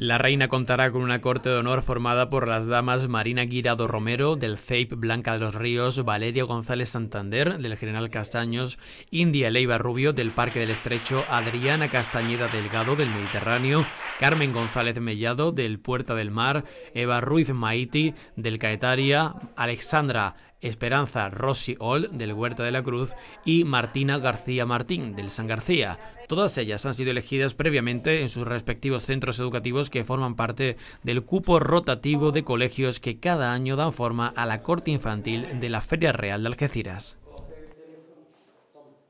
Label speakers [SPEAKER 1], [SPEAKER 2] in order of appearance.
[SPEAKER 1] La reina contará con una corte de honor formada por las damas Marina Guirado Romero, del CEIP Blanca de los Ríos, Valeria González Santander, del General Castaños, India Leiva Rubio, del Parque del Estrecho, Adriana Castañeda Delgado, del Mediterráneo, Carmen González Mellado, del Puerta del Mar, Eva Ruiz Maiti, del Caetaria, Alexandra Esperanza Rossi Hall del Huerta de la Cruz y Martina García Martín del San García. Todas ellas han sido elegidas previamente en sus respectivos centros educativos que forman parte del cupo rotativo de colegios que cada año dan forma a la corte infantil de la Feria Real de Algeciras.